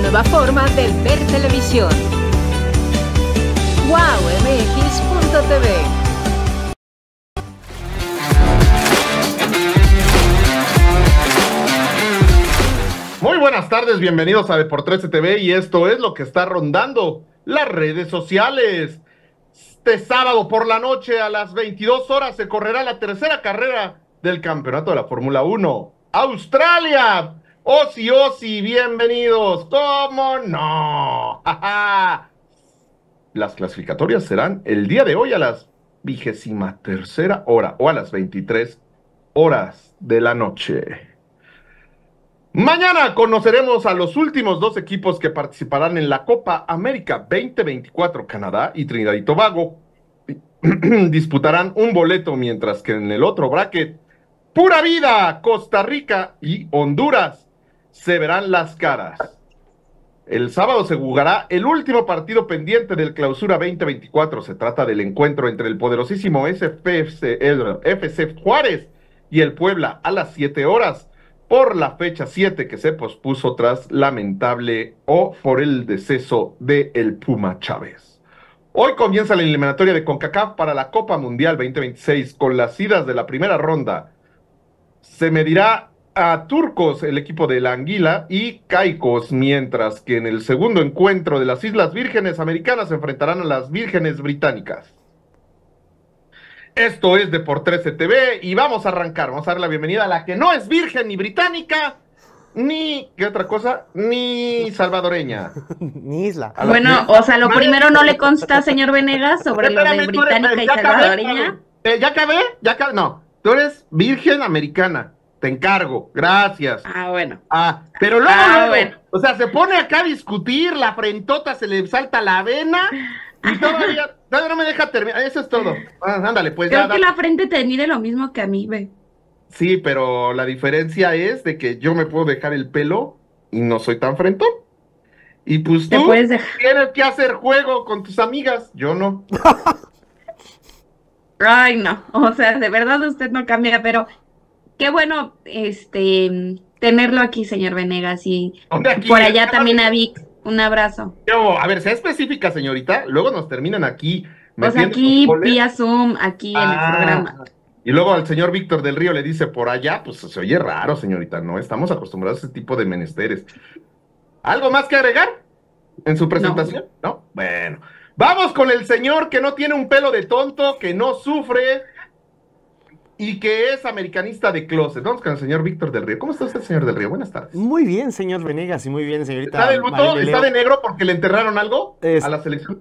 nueva forma de ver televisión. wowmx.tv Muy buenas tardes, bienvenidos a Deportes TV y esto es lo que está rondando las redes sociales. Este sábado por la noche a las 22 horas se correrá la tercera carrera del campeonato de la Fórmula 1. Australia Osi, oh, Osi, oh, bienvenidos. ¿Cómo no? las clasificatorias serán el día de hoy a las vigésima tercera hora o a las 23 horas de la noche. Mañana conoceremos a los últimos dos equipos que participarán en la Copa América 2024 Canadá y Trinidad y Tobago. Disputarán un boleto mientras que en el otro bracket, pura vida, Costa Rica y Honduras se verán las caras. El sábado se jugará el último partido pendiente del Clausura 2024. Se trata del encuentro entre el poderosísimo FCF FC Juárez y el Puebla a las 7 horas por la fecha 7 que se pospuso tras lamentable o por el deceso de el Puma Chávez. Hoy comienza la eliminatoria de CONCACAF para la Copa Mundial 2026 con las idas de la primera ronda. Se medirá a Turcos, el equipo de la Anguila, y Caicos, mientras que en el segundo encuentro de las Islas Vírgenes Americanas se enfrentarán a las Vírgenes Británicas. Esto es por 13 e TV y vamos a arrancar. Vamos a dar la bienvenida a la que no es virgen ni británica, ni, ¿qué otra cosa? Ni salvadoreña. ni isla. Bueno, o sea, lo primero no le consta, señor Venegas, sobre la de británica y salvadoreña. Eh, ya acabé, ya acabé. No, tú eres virgen americana te encargo, gracias. Ah, bueno. Ah, pero luego, ah, o sea, se pone acá a discutir, la frentota se le salta la avena y todavía, todavía no me deja terminar, eso es todo. Ah, ándale, pues Creo Creo que la frente te mide lo mismo que a mí, ve. Sí, pero la diferencia es de que yo me puedo dejar el pelo y no soy tan frentón. Y pues tú tienes que hacer juego con tus amigas, yo no. Ay, no, o sea, de verdad usted no cambia, pero qué bueno este tenerlo aquí, señor Venegas, y por allá también a Vic. Un abrazo. a ver, sea específica, señorita. Luego nos terminan aquí. Pues aquí, vía Zoom, aquí en el ah. programa. Y luego al señor Víctor del Río le dice por allá, pues se oye raro, señorita, ¿no? Estamos acostumbrados a ese tipo de menesteres. ¿Algo más que agregar en su presentación? ¿No? Bueno, vamos con el señor que no tiene un pelo de tonto, que no sufre, y que es americanista de closet. Vamos con el señor Víctor del Río. ¿Cómo está usted, señor del Río? Buenas tardes. Muy bien, señor Venegas, y muy bien, señorita. ¿Está de ¿Está de negro porque le enterraron algo a la selección?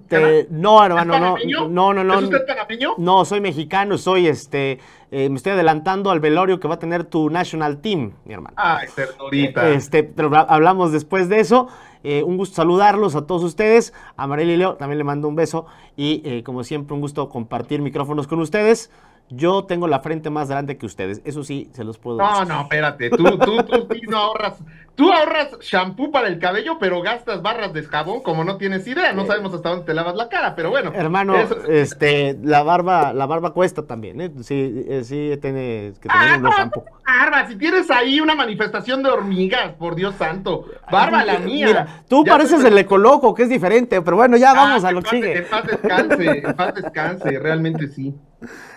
no, hermano, no. No, no, no. ¿Es usted panameño? No, soy mexicano, soy este. Eh, me estoy adelantando al velorio que va a tener tu National Team, mi hermano. Ay, ternurita. Este, hablamos después de eso. Eh, un gusto saludarlos a todos ustedes. A y Leo también le mando un beso. Y eh, como siempre, un gusto compartir micrófonos con ustedes. Yo tengo la frente más grande que ustedes, eso sí, se los puedo no, decir. No, no, espérate, tú, tú, tú tú no ahorras Tú ahorras shampoo para el cabello, pero gastas barras de jabón como no tienes idea. No eh. sabemos hasta dónde te lavas la cara, pero bueno. Hermano, este, la barba, la barba cuesta también, ¿eh? Sí, eh, sí tienes que tener ah, un shampoo. Barba, si tienes ahí una manifestación de hormigas, por Dios santo. Barba la mía. Mira, tú pareces el ecoloco, que es diferente, pero bueno, ya ah, vamos a lo que paz descanse, en paz descanse, realmente sí.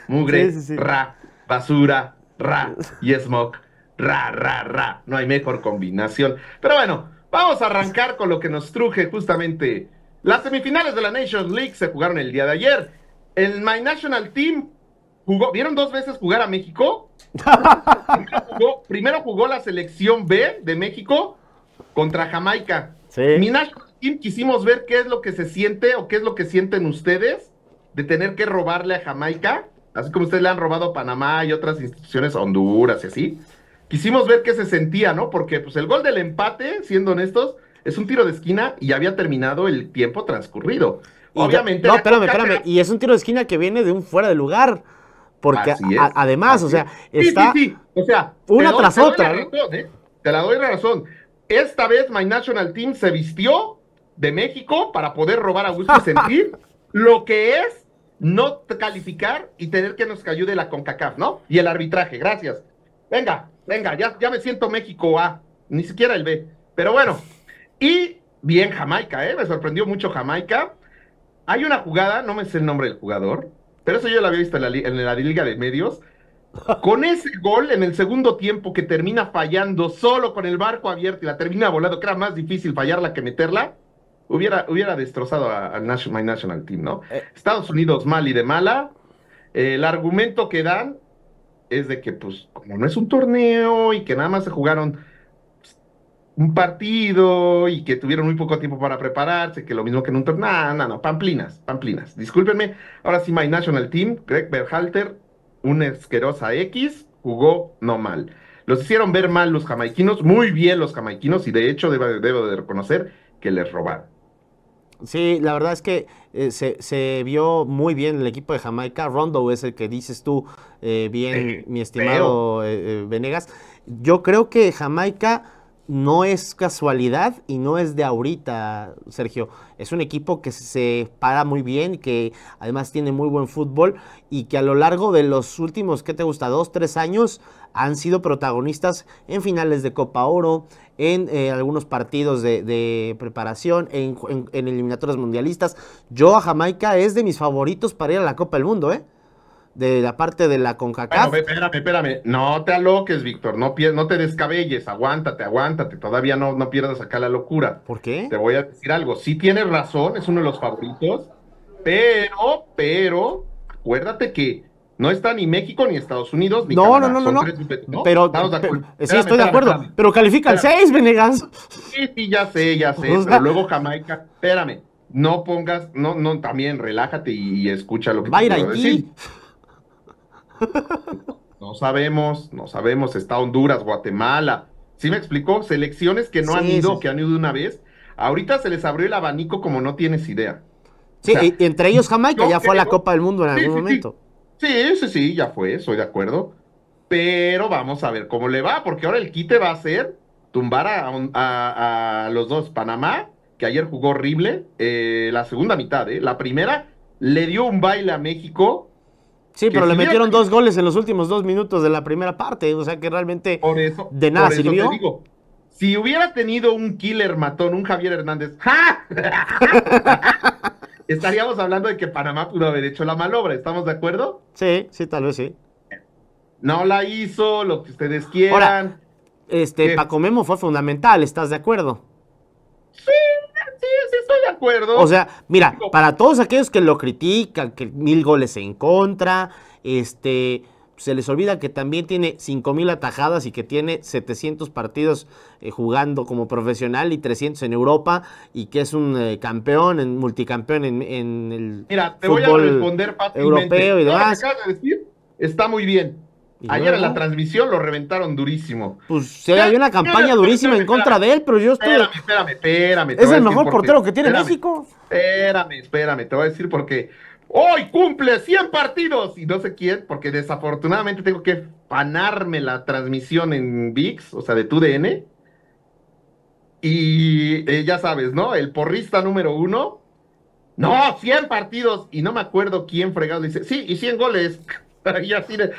Mugre, ra, basura, ra y smog ra, ra, ra. No hay mejor combinación. Pero bueno, vamos a arrancar con lo que nos truje justamente. Las semifinales de la Nations League se jugaron el día de ayer. El My National Team jugó, ¿vieron dos veces jugar a México? primero, jugó, la selección B de México contra Jamaica. Sí. Mi National Team quisimos ver qué es lo que se siente o qué es lo que sienten ustedes de tener que robarle a Jamaica, así como ustedes le han robado a Panamá y otras instituciones, Honduras y así quisimos ver qué se sentía, ¿no? Porque pues el gol del empate, siendo honestos, es un tiro de esquina y había terminado el tiempo transcurrido. Obviamente. no, espérame, espérame. Y es un tiro de esquina que viene de un fuera de lugar. Porque además, o sea, está O sea, una tras otra. ¿eh? Te la doy la razón. Esta vez My National Team se vistió de México para poder robar a gusto y sentir lo que es no calificar y tener que nos ayude la CONCACAF, ¿no? Y el arbitraje, gracias. Venga, Venga, ya, me siento México A, ni siquiera el B. Pero bueno, y bien Jamaica, ¿eh? Me sorprendió mucho Jamaica. Hay una jugada, no me sé el nombre del jugador, pero eso yo la había visto en la, en Liga de Medios. Con ese gol en el segundo tiempo que termina fallando solo con el barco abierto y la termina volando, que era más difícil fallarla que meterla, hubiera, hubiera destrozado a, National, my National Team, ¿no? Eh. Estados Unidos mal y de mala. el argumento que dan es de que, pues, como no es un torneo y que nada más se jugaron un partido y que tuvieron muy poco tiempo para prepararse, que lo mismo que en un torneo. No, no, no, pamplinas, pamplinas. Discúlpenme. Ahora sí, My National Team, Greg Berhalter, una esquerosa X, jugó no mal. Los hicieron ver mal los jamaiquinos, muy bien los jamaiquinos, y de hecho debo de reconocer que les robaron. Sí, la verdad es que eh, se, vio muy bien el equipo de Jamaica. Rondo es el que dices tú eh, bien, mi estimado eh, Venegas. Yo creo que Jamaica no es casualidad y no es de ahorita, Sergio. Es un equipo que se para muy bien, que además tiene muy buen fútbol y que a lo largo de los últimos, ¿qué te gusta? Dos, tres años han sido protagonistas en finales de Copa Oro, en eh, algunos partidos de, preparación, en, eliminatorias mundialistas. Yo a Jamaica es de mis favoritos para ir a la Copa del Mundo, ¿eh? De la parte de la CONCACAF. Bueno, espérame, espérame. No te aloques, Víctor. No, no te descabelles. Aguántate, aguántate. Todavía no, no pierdas acá la locura. ¿Por qué? Te voy a decir algo. Sí tienes razón, es uno de los favoritos. Pero, pero, acuérdate que no está ni México, ni Estados Unidos, ni No, no, no, no, Pero, sí, estoy de acuerdo. Pero califican seis, Venegas. Sí, sí, ya sé, ya sé. Pues, pero luego Jamaica, espérame. No pongas, no, no, también relájate y, escucha lo que va a ir No sabemos, no sabemos. Está Honduras, Guatemala. ¿Sí me explicó? Selecciones que no han ido, que han ido una vez. Ahorita se les abrió el abanico como no tienes idea. Sí, y entre ellos Jamaica ya fue a la Copa del Mundo en algún momento. Sí, sí, sí, ya fue, estoy de acuerdo. Pero vamos a ver cómo le va, porque ahora el quite va a ser tumbar a, los dos. Panamá, que ayer jugó horrible, eh, la segunda mitad, eh, la primera le dio un baile a México. Sí, pero le metieron dos goles en los últimos dos minutos de la primera parte, o sea que realmente de nada sirvió. digo, si hubiera tenido un killer matón, un Javier Hernández, ¡ja! estaríamos hablando de que Panamá pudo haber hecho la malobra, ¿estamos de acuerdo? Sí, sí, tal vez sí. No la hizo, lo que ustedes quieran. este, Paco Memo fue fundamental, ¿estás de acuerdo? Sí, sí, sí, estoy de acuerdo. O sea, mira, para todos aquellos que lo critican, que mil goles en contra, este, se les olvida que también tiene 5.000 atajadas y que tiene 700 partidos eh, jugando como profesional y 300 en Europa y que es un eh, campeón, en, multicampeón en, el Mira, te voy a responder fácilmente. europeo y demás. De decir, está muy bien. Ayer en la transmisión lo reventaron durísimo. Pues sí, hay una campaña durísima en contra de él, pero yo estoy. Espérame, espérame, espérame. Es el mejor portero que tiene México. Espérame, espérame, te voy a decir porque hoy cumple 100 partidos y no sé quién, porque desafortunadamente tengo que fanarme la transmisión en VIX, o sea, de tu DN. Y eh, ya sabes, ¿no? El porrista número uno. No, 100 partidos y no me acuerdo quién fregado dice, sí, y 100 goles. y así de,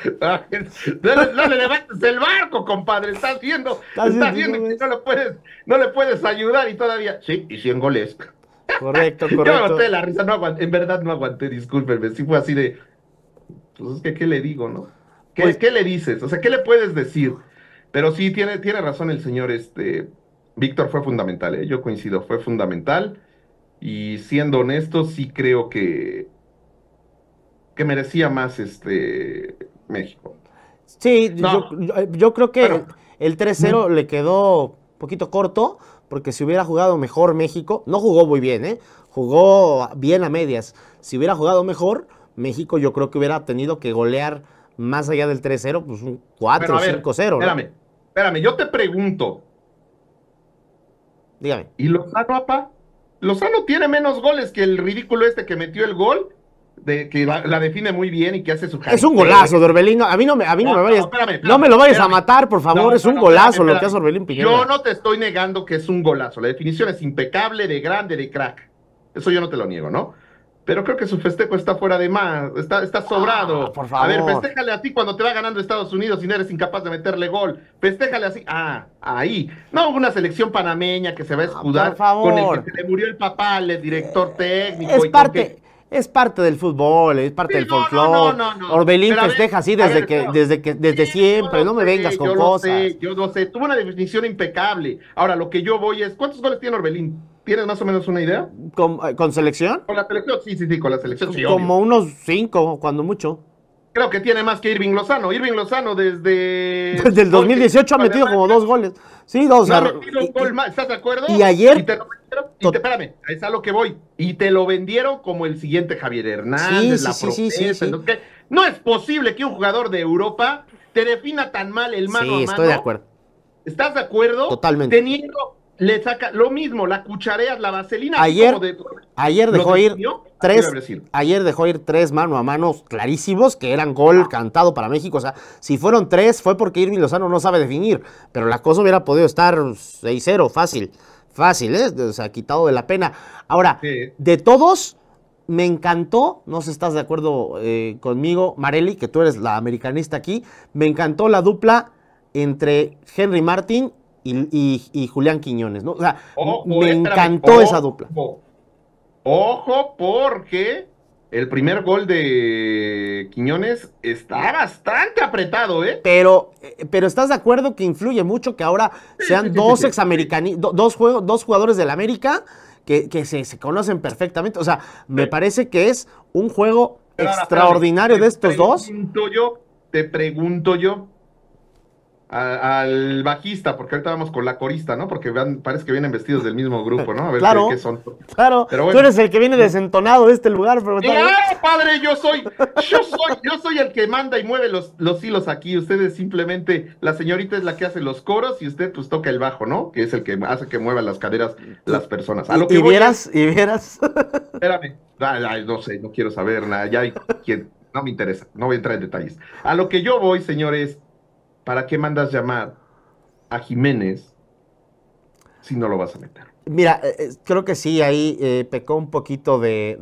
no, le levantes el barco, compadre, estás viendo, estás, viendo que puedes, no le puedes ayudar y todavía, sí, y 100 goles. Correcto, correcto. Yo me aguanté la risa, no en verdad no aguanté, discúlpenme. Sí fue así de, pues es que, ¿qué le digo, no? Pues ¿Qué, le dices? O sea, ¿qué le puedes decir? Pero sí, tiene, tiene razón el señor, este, Víctor fue fundamental, ¿eh? yo coincido, fue fundamental. Y siendo honesto, sí creo que, que merecía más este México. Sí, yo, creo que el 3-0 mm. le quedó un poquito corto, porque si hubiera jugado mejor México, no jugó muy bien, ¿eh? jugó bien a medias. Si hubiera jugado mejor, México yo creo que hubiera tenido que golear más allá del 3-0, pues un 4 5-0. ¿no? Espérame, espérame, yo te pregunto. Dígame. ¿Y Lozano, papá? Lozano tiene menos goles que el ridículo este que metió el gol que la, define muy bien y que hace su Es un golazo Dorbelino A mí no me, a mí no, me vayas. No, me lo vayas a matar, por favor. es un golazo lo que hace Orbelín Yo no te estoy negando que es un golazo. La definición es impecable, de grande, de crack. Eso yo no te lo niego, ¿no? Pero creo que su festejo está fuera de más, está, está ah, sobrado. por favor. A ver, festéjale a ti cuando te va ganando Estados Unidos y no eres incapaz de meterle gol. Festéjale así. Ah, ahí. No, una selección panameña que se va a ah, escudar por favor. con el que se le murió el papá, el director eh, técnico. Es parte es parte del fútbol, es parte del no, folclore. No, no, Orbelín festeja así desde que, desde que, desde siempre, no me vengas con yo cosas. Sé, yo no sé, tuvo una definición impecable. Ahora, lo que yo voy es, ¿cuántos goles tiene Orbelín? ¿Tienes más o menos una idea? ¿Con, eh, selección? Con la selección, sí, sí, sí, con la selección. Como unos cinco, cuando mucho creo que tiene más que Irving Lozano. Irving Lozano desde... Desde el 2018 ha metido como dos goles. Sí, dos. goles. y, ¿estás de acuerdo? Y ayer... espérame, es a lo que voy. Y te lo vendieron como el siguiente Javier Hernández, sí, la sí, sí, no es posible que un jugador de Europa te defina tan mal el mano a Sí, estoy de acuerdo. ¿Estás de acuerdo? Totalmente. Teniendo le saca lo mismo, la cucharea, la vaselina. Ayer, ayer dejó ir tres, ayer dejó ir tres mano a mano clarísimos que eran gol ah. cantado para México. O sea, si fueron tres fue porque Irving Lozano no sabe definir, pero la cosa hubiera podido estar 6-0, fácil, fácil, ¿eh? o sea, quitado de la pena. Ahora, de todos, me encantó, no sé si estás de acuerdo eh, conmigo, Mareli que tú eres la americanista aquí, me encantó la dupla entre Henry Martin y, Julián Quiñones, ¿no? O sea, me encantó esa dupla. Ojo, porque el primer gol de Quiñones está bastante apretado, ¿eh? Pero, eh, pero ¿estás de acuerdo que influye mucho que ahora sean dos ex dos, juegos, dos jugadores del América que, se, conocen perfectamente? O sea, me parece que es un juego extraordinario de estos dos. yo, te pregunto yo, al bajista, porque ahorita vamos con la corista, ¿no? Porque parece que vienen vestidos del mismo grupo, ¿no? A ver qué, son. Claro, tú eres el que viene desentonado de este lugar, pero ¡Claro, padre! Yo soy, yo soy, yo soy el que manda y mueve los, los hilos aquí. Ustedes simplemente, la señorita es la que hace los coros y usted pues toca el bajo, ¿no? Que es el que hace que muevan las caderas las personas. A lo que y vieras, y vieras. Espérame, no sé, no quiero saber nada. Ya hay quien, no me interesa, no voy a entrar en detalles. A lo que yo voy, señores ¿Para qué mandas llamar a Jiménez si no lo vas a meter. Mira, eh, eh, creo que sí, ahí eh, pecó un poquito de...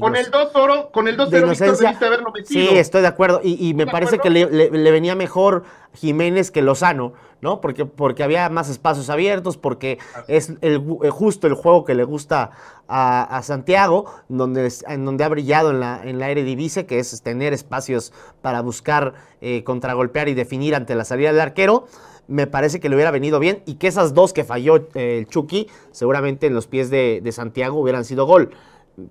con el 2 0 con el 2 de inocencia, haberlo metido. Sí, estoy de acuerdo. Y, me parece que le, venía mejor Jiménez que Lozano, ¿no? Porque, porque había más espacios abiertos, porque es el, justo el juego que le gusta a, Santiago, donde, en donde ha brillado en la, en la Eredivisie, que es tener espacios para buscar contragolpear y definir ante la salida del arquero me parece que le hubiera venido bien y que esas dos que falló eh, el Chucky, seguramente en los pies de, Santiago hubieran sido gol.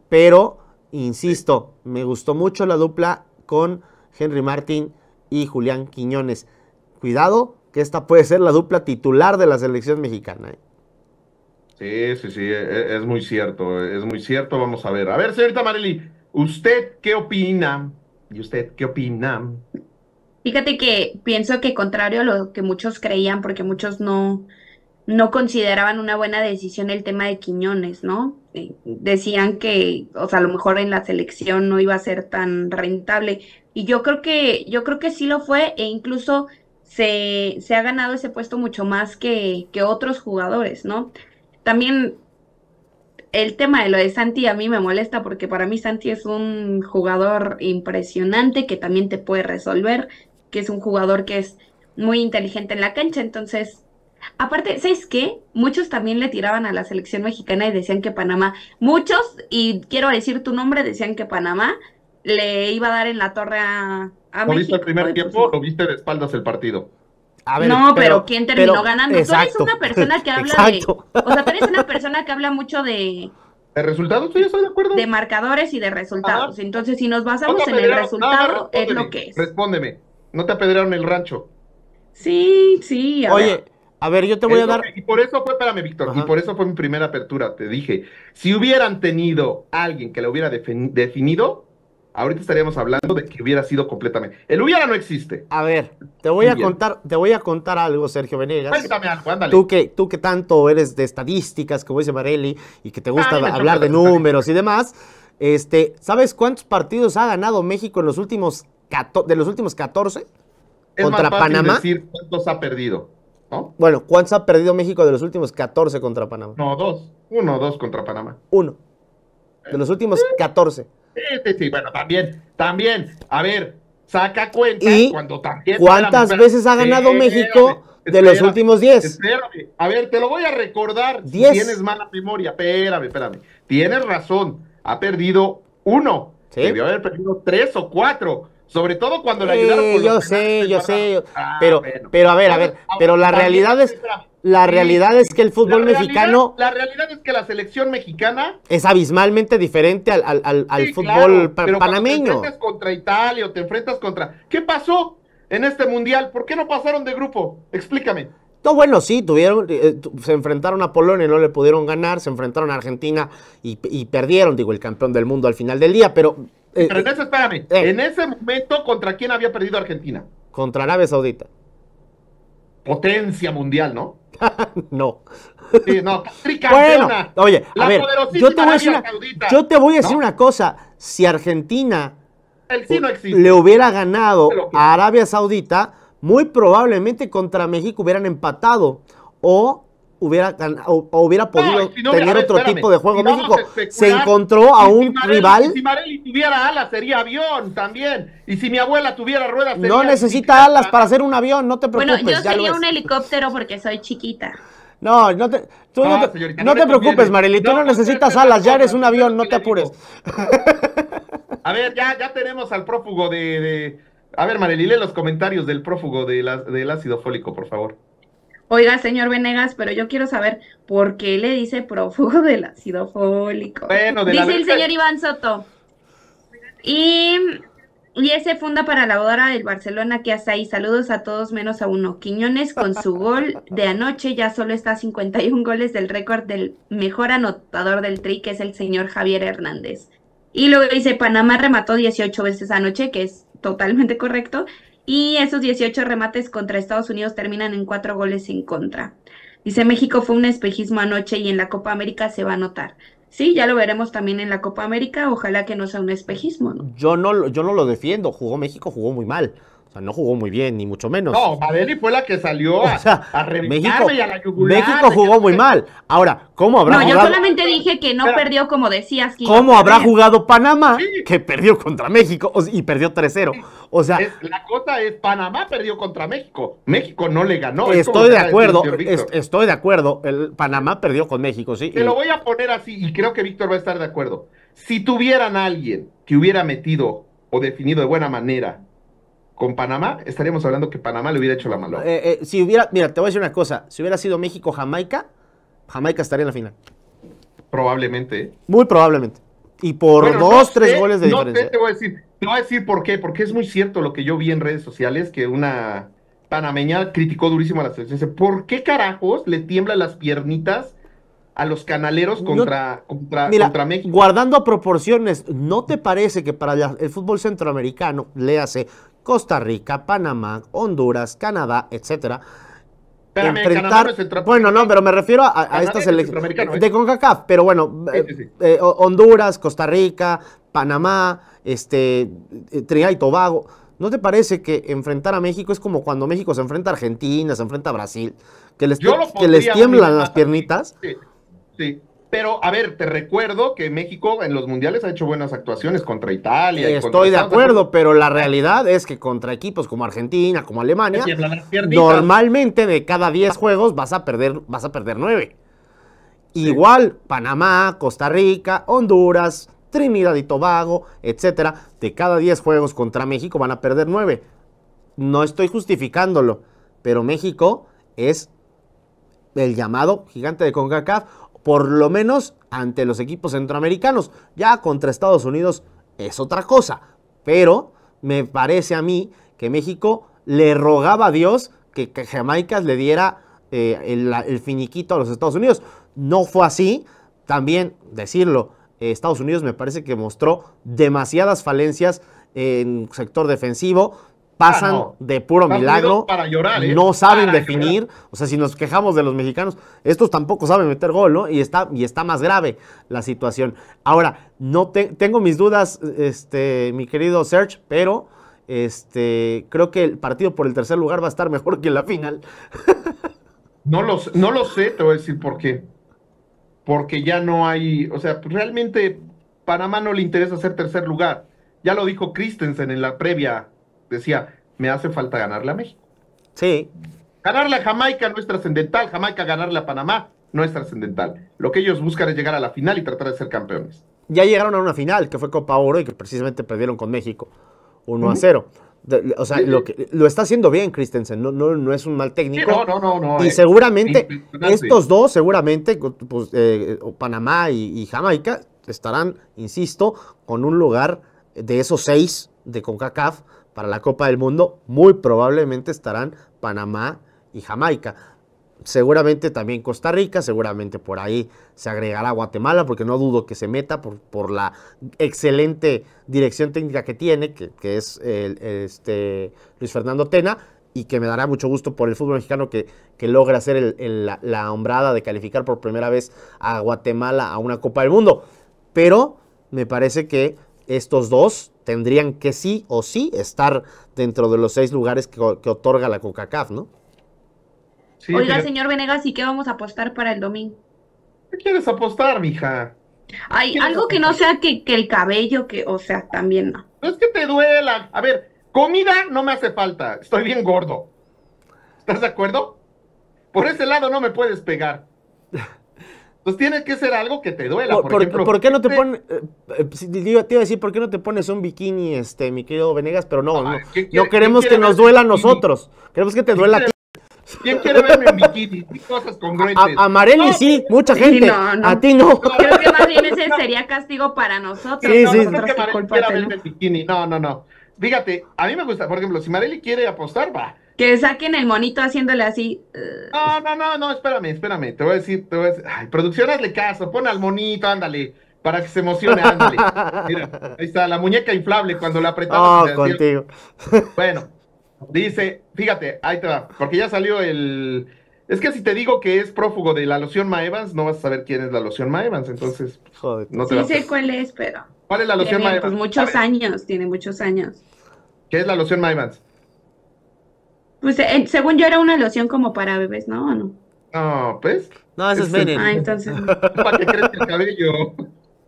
Pero, insisto, me gustó mucho la dupla con Henry Martin y Julián Quiñones. Cuidado, que esta puede ser la dupla titular de la selección mexicana. ¿eh? Sí, sí, sí, e, e, es, muy cierto, es muy cierto, vamos a ver. A ver, señorita Marely, ¿usted qué opina? ¿Y usted qué opina Fíjate que pienso que contrario a lo que muchos creían, porque muchos no, no consideraban una buena decisión el tema de Quiñones, ¿no? Eh, decían que, o sea, a lo mejor en la selección no iba a ser tan rentable. Y yo creo que, yo creo que sí lo fue, e incluso se, se ha ganado ese puesto mucho más que, que otros jugadores, ¿no? También el tema de lo de Santi a mí me molesta porque para mí Santi es un jugador impresionante que también te puede resolver, que es un jugador que es muy inteligente en la cancha, entonces Aparte, ¿sabes qué? Muchos también le tiraban a la selección mexicana y decían que Panamá, muchos, y quiero decir tu nombre, decían que Panamá le iba a dar en la torre a, a viste el primer tiempo pues o viste de espaldas el partido? no, pero, ¿quién terminó ganando? tú eres una persona que habla de... O sea, tú eres una persona que habla mucho de... De resultados, yo estoy de acuerdo. De marcadores y de resultados. Ah. Entonces, si nos basamos en el resultado, es lo que es. Respóndeme, no te apedrearon el rancho. Sí, sí. Oye, a ver, yo te voy a dar. Y por eso fue, espérame, Víctor, y por eso fue mi primera apertura. Te dije, si hubieran tenido alguien que lo hubiera definido, ahorita estaríamos hablando de que hubiera sido completamente. El hubiera no existe. A ver, te voy a contar, te voy a contar algo, Sergio Venegas. Cuéntame algo, ándale. Tú que, tú que tanto eres de estadísticas, como dice Marelli, y que te ah, gusta hablar de números y demás. Este, ¿sabes cuántos partidos ha ganado México en los últimos de los últimos 14 contra Panamá. decir cuántos ha perdido, Bueno, ¿cuántos ha perdido México de los últimos 14 contra Panamá? No, dos. Uno, dos contra Panamá. Uno. De los últimos 14. Sí, sí, Bueno, también, también. A ver, saca cuenta ¿Y cuando ¿Cuántas veces ha ganado México de los últimos 10? Espérame. A ver, te lo voy a recordar. Diez. tienes mala memoria. Espérame, espérame. Tienes razón. Ha perdido uno. Debió haber perdido tres o cuatro. Sobre todo cuando le ayudaron Yo sé, yo sé, ah, pero, pero a ver, a ver, pero la realidad es... La realidad es que el fútbol mexicano. La realidad es que la selección mexicana. Es abismalmente diferente al, al, al, fútbol panameño. Te enfrentas contra Italia o te enfrentas contra. ¿Qué pasó en este mundial? ¿Por qué no pasaron de grupo? Explícame. No, bueno, sí, tuvieron, eh, se enfrentaron a Polonia, y no le pudieron ganar, se enfrentaron a Argentina y, perdieron, digo, el campeón del mundo al final del día, pero eh, eh, en espérame, eh. en ese momento, ¿contra quién había perdido Argentina? Contra Arabia Saudita. Potencia mundial, ¿no? no. Sí, no, bueno, oye, a ver, yo te, voy a decir una, yo te voy a decir una cosa. Si Argentina le hubiera ganado a Arabia Saudita, muy probablemente contra México hubieran empatado o hubiera, hubiera podido tener otro tipo de juego. México se encontró a un rival. Si Marelli tuviera alas, sería avión también. Y si mi abuela tuviera ruedas, sería. No necesita alas para hacer un avión, no te preocupes. Bueno, yo sería un helicóptero porque soy chiquita. No, no te, preocupes, Marely, tú no, necesitas alas, ya eres un avión, no te apures. A ver, ya, ya tenemos al prófugo de, A ver, Marely, lee los comentarios del prófugo de del ácido fólico, por favor. Oiga, señor Venegas, pero yo quiero saber por qué le dice prófugo del ácido fólico. Bueno, dice el señor Iván Soto. Y, y ese funda para la hora del Barcelona que hace ahí. Saludos a todos menos a uno. Quiñones con su gol de anoche ya solo está a 51 goles del récord del mejor anotador del tri, que es el señor Javier Hernández. Y luego dice, Panamá remató 18 veces anoche, que es totalmente correcto y esos 18 remates contra Estados Unidos terminan en cuatro goles en contra. Dice México fue un espejismo anoche y en la Copa América se va a notar. Sí, ya lo veremos también en la Copa América, ojalá que no sea un espejismo, Yo no, yo no lo defiendo, jugó México, jugó muy mal. O sea, no jugó muy bien, ni mucho menos. No, Madeli fue la que salió a, o a México, y a la México jugó muy mal. Ahora, ¿cómo habrá jugado? No, yo solamente dije que no perdió como decías. ¿Cómo habrá jugado Panamá? Que perdió contra México y perdió 3-0. O sea. la cota es: Panamá perdió contra México. México no le ganó. Estoy de acuerdo. estoy de acuerdo. El Panamá perdió con México, sí. Te lo voy a poner así, y creo que Víctor va a estar de acuerdo. Si tuvieran alguien que hubiera metido o definido de buena manera con Panamá, estaríamos hablando que Panamá le hubiera hecho la mala. Eh, eh, si hubiera, mira, te voy a decir una cosa, si hubiera sido México-Jamaica, Jamaica estaría en la final. Probablemente. ¿eh? Muy probablemente. Y por dos, tres goles de no Sé, te voy a decir, te voy a decir por qué, porque es muy cierto lo que yo vi en redes sociales, que una panameña criticó durísimo a la selección. ¿Por qué carajos le tiemblan las piernitas a los canaleros contra, contra, contra, México. Guardando proporciones, ¿no te parece que para el fútbol centroamericano, léase Costa Rica, Panamá, Honduras, Canadá, etcétera. Espérame, enfrentar... bueno, no, pero me refiero a, estas elecciones de ¿eh? CONCACAF, pero bueno, eh, eh, Honduras, Costa Rica, Panamá, este, Trinidad y Tobago. ¿No te parece que enfrentar a México es como cuando México se enfrenta a Argentina, se enfrenta a Brasil, que les, que les tiemblan las piernitas? Sí, sí. Pero, a ver, te recuerdo que México en los mundiales ha hecho buenas actuaciones contra Italia. Y Estoy de acuerdo, pero la realidad es que contra equipos como Argentina, como Alemania, normalmente de cada 10 juegos vas a perder, vas a perder 9. Igual Panamá, Costa Rica, Honduras, Trinidad y Tobago, etcétera, de cada 10 juegos contra México van a perder 9. No estoy justificándolo, pero México es el llamado gigante de CONCACAF por lo menos ante los equipos centroamericanos. Ya contra Estados Unidos es otra cosa, pero me parece a mí que México le rogaba a Dios que, Jamaica le diera eh, el, finiquito a los Estados Unidos. No fue así, también decirlo, eh, Estados Unidos me parece que mostró demasiadas falencias en sector defensivo, pasan ah, de puro milagro, ¿eh? no saben definir, o sea, si nos quejamos de los mexicanos, estos tampoco saben meter gol, ¿no? Y está, y está más grave la situación. Ahora, no tengo mis dudas, este, mi querido Serge, pero este, creo que el partido por el tercer lugar va a estar mejor que la final. no, lo, no lo sé, te voy a decir por qué. Porque ya no hay, o sea, pues, realmente Panamá no le interesa ser tercer lugar. Ya lo dijo Christensen en la previa decía, me hace falta ganarle a México. Sí. Ganarle a Jamaica no es trascendental, Jamaica ganarle a Panamá no es trascendental. Lo que ellos buscan es llegar a la final y tratar de ser campeones. Ya llegaron a una final, que fue Copa Oro y que precisamente perdieron con México 1 a 0. o sea, lo, que, lo está haciendo bien Christensen, no, no, no es un mal técnico. no, no, no, Y eh, seguramente, estos dos, seguramente, pues, eh, Panamá y, y, Jamaica, estarán, insisto, con un lugar de esos seis de CONCACAF para la Copa del Mundo, muy probablemente estarán Panamá y Jamaica. Seguramente también Costa Rica, seguramente por ahí se agregará Guatemala, porque no dudo que se meta por, por la excelente dirección técnica que tiene, que, es este, Luis Fernando Tena, y que me dará mucho gusto por el fútbol mexicano que, que logra hacer la, la hombrada de calificar por primera vez a Guatemala a una Copa del Mundo. Pero me parece que estos dos tendrían que sí o sí estar dentro de los seis lugares que, otorga la Coca-Caf, ¿no? Oiga, señor Venegas, ¿y qué vamos a apostar para el domingo? ¿Qué quieres apostar, mija? Hay algo que no sea que, el cabello, que, o sea, también no. No es que te duela. A ver, comida no me hace falta. Estoy bien gordo. ¿Estás de acuerdo? Por ese lado no me puedes pegar. pues tiene que ser algo que te duela. Por, por, qué no te pones, eh, eh, te iba a decir, ¿por qué no te pones un bikini, este, mi querido Venegas? Pero no, no, no, queremos que nos duela a nosotros, queremos que te duela a ti. ¿Quién quiere verme en bikini? cosas congruentes. A, a Marely sí, pues, mucha gente. no. A ti no. Creo que más bien ese sería castigo para nosotros. Sí, sí, bikini. No, no, no. Fíjate, a mí me gusta, por ejemplo, si Marely quiere apostar, va que saquen el monito haciéndole así. Uh. No, no, no, no, espérame, espérame. Te voy a decir, te voy a decir. Ay, producción, hazle caso, pon al monito, ándale. Para que se emocione, ándale. Mira, ahí está, la muñeca inflable cuando la apretamos. Oh, contigo. Bueno, dice, fíjate, ahí te va, porque ya salió el. Es que si te digo que es prófugo de la loción Maevans, no vas a saber quién es la loción Maevans, entonces. Joder. No te sí sé cuál es, pero. ¿Cuál es la loción pues Maevans? Pues muchos años, tiene muchos años. ¿Qué es la loción Maevans? Pues eh, según yo era una loción como para bebés, ¿no? ¿O no? No, pues. No, eso es este, veneno. Ah, entonces. para que crezca el cabello.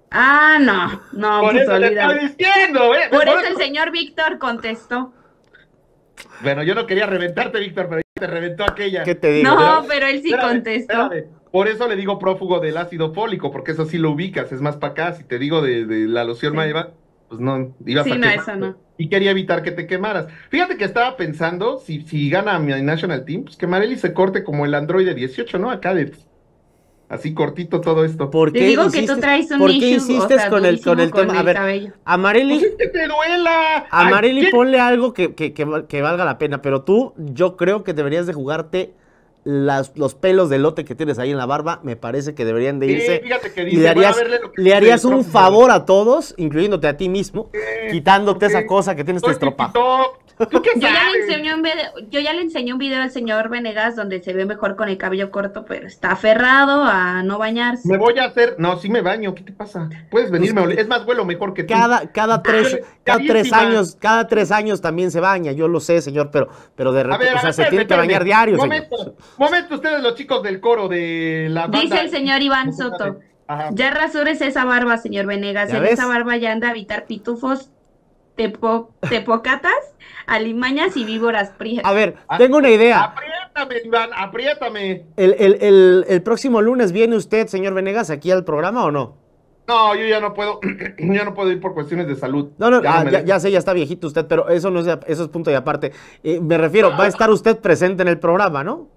Ah, no, no, Por pues, eso le diciendo, ¿eh? Por eso el señor Víctor contestó. Bueno, yo no quería reventarte, Víctor, pero te reventó aquella. ¿Qué te digo? No, pero, él sí contestó. Por eso le digo prófugo del ácido fólico, porque eso sí lo ubicas, es más para acá. Si te digo de, la loción sí. Maeva, pues no, Y quería evitar que te quemaras. Fíjate que estaba pensando, si, si gana mi National Team, pues que Marely se corte como el Android 18, ¿no? Acá de... Así cortito todo esto. porque digo que tú traes un ¿Por qué con, el, con el tema? a a Marely. Pues a ponle algo que, que valga la pena, pero tú, yo creo que deberías de jugarte los pelos de lote que tienes ahí en la barba, me parece que deberían de irse. le harías, un favor a todos, incluyéndote a ti mismo, quitándote esa cosa que tienes estropa yo ya, le enseñé un video, yo al señor Venegas donde se ve mejor con el cabello corto, pero está aferrado a no bañarse. Me voy a hacer, no, sí me baño, ¿qué te pasa? Puedes venirme, es más vuelo mejor que tú. Cada, tres, cada tres años, cada tres años también se baña, yo lo sé, señor, pero, pero de repente, se tiene que bañar diario. Momento, ustedes los chicos del coro de la Dice el señor Iván Soto. Ya rasures esa barba, señor Venegas. En esa barba ya anda a evitar pitufos te tepocatas, alimañas y víboras prietas. A ver, tengo una idea. Apriétame, Iván, apriétame. El, próximo lunes viene usted, señor Venegas, aquí al programa o no? No, yo ya no puedo, ya no puedo ir por cuestiones de salud. No, no, ya, ah, ya, sé, ya está viejito usted, pero eso no es, eso es punto de aparte. Eh, me refiero, va a estar usted presente en el programa, ¿no?